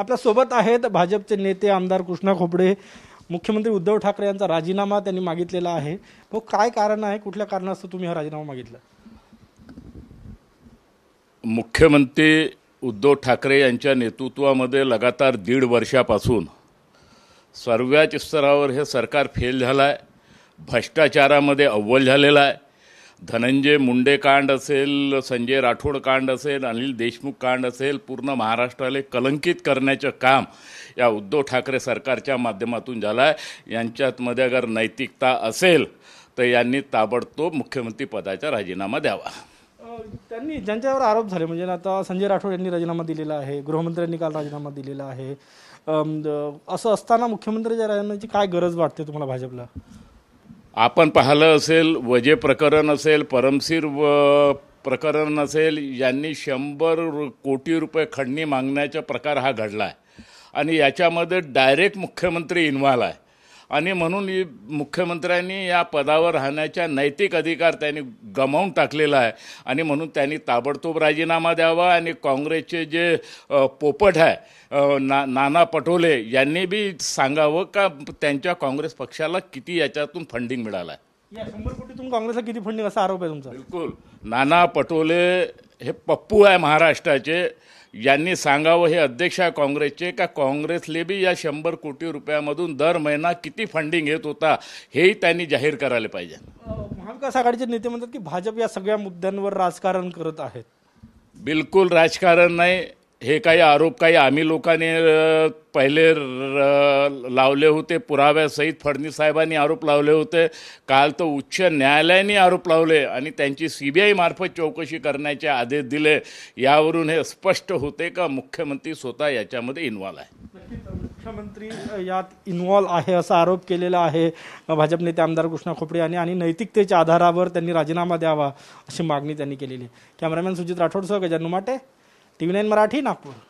आपल्यासोबत आहेत भाजपचे नेते आमदार कृष्णा खोपडे मुख्यमंत्री उद्धव ठाकरे यांचा राजीनामा त्यांनी मागितलेला आहे मग काय कारण आहे कुठल्या कारणास्तव तुम्ही हा राजीनामा मागितला मुख्यमंत्री उद्धव ठाकरे यांच्या नेतृत्वामध्ये लगातार दीड वर्षापासून सर्वच स्तरावर हे सरकार फेल झालं आहे भ्रष्टाचारामध्ये अव्वल झालेलं आहे धनंजय मुंडे कांड असेल संजय राठोड कांड असेल अनिल देशमुख कांड असेल पूर्ण महाराष्ट्राला कलंकित करण्याचं काम या उद्धव ठाकरे सरकारच्या माध्यमातून झालं आहे यांच्यातमध्ये अगर नैतिकता असेल तर यांनी ताबडतोब मुख्यमंत्री पदाचा राजीनामा द्यावा त्यांनी ज्यांच्यावर आरोप झाले म्हणजे आता संजय राठोड यांनी राजीनामा दिलेला आहे गृहमंत्र्यांनी काल राजीनामा दिलेला आहे असं असताना मुख्यमंत्र्यांच्या राजीनाम्याची काय गरज वाटते तुम्हाला भाजपला आपण पाहिलं असेल वजे प्रकरण असेल परमसीर व प्रकरण असेल यांनी शंभर कोटी रुपये खंडणी मागण्याचा प्रकार हा घडला आहे आणि याच्यामध्ये डायरेक्ट मुख्यमंत्री इन्व्हॉल्व आहे आणि म्हणून मुख्यमंत्र्यांनी या पदावर राहण्याचा नैतिक अधिकार त्यांनी गमावून टाकलेला आहे आणि म्हणून त्यांनी ताबडतोब राजीनामा द्यावा आणि काँग्रेसचे जे पोपट आहे ना नाना पटोले यांनी बी सांगावं का त्यांच्या काँग्रेस पक्षाला किती याच्यातून फंडिंग मिळालं आहे या शंभर कोटीतून काँग्रेसला किती फंडिंग असा आरोप आहे तुमचा बिलकुल नाना पटोले हे पप्पू आहे महाराष्ट्राचे यांनी सांगावं हे अध्यक्ष आहे काँग्रेसचे का काँग्रेसले बी या शंभर कोटी रुपयामधून दर महिना किती फंडिंग येत होता हेही त्यांनी जाहीर करायला पाहिजे महाविकास आघाडीचे नेते म्हणतात की भाजप या सगळ्या मुद्द्यांवर राजकारण करत आहेत बिलकुल राजकारण नाही हे काही आरोप काही आम्ही लोकांनी पहिले लावले होते पुराव्यासहित फडणवीस साहेबांनी आरोप लावले होते काल तर उच्च न्यायालयाने आरोप लावले आणि त्यांची सी बी आयमार्फत चौकशी करण्याचे आदेश दिले यावरून हे स्पष्ट होते का मुख्यमंत्री स्वतः याच्यामध्ये इन्व्हॉल्व आहे मुख्यमंत्री यात इन्व्हॉल्व आहे असा आरोप केलेला आहे भाजप नेते आमदार कृष्णा खोपडे यांनी आणि नैतिकतेच्या आधारावर त्यांनी राजीनामा द्यावा अशी मागणी त्यांनी केलेली आहे कॅमेरामॅन सुजित राठोडसह गजानू माटे T V nine Marathi Nagpur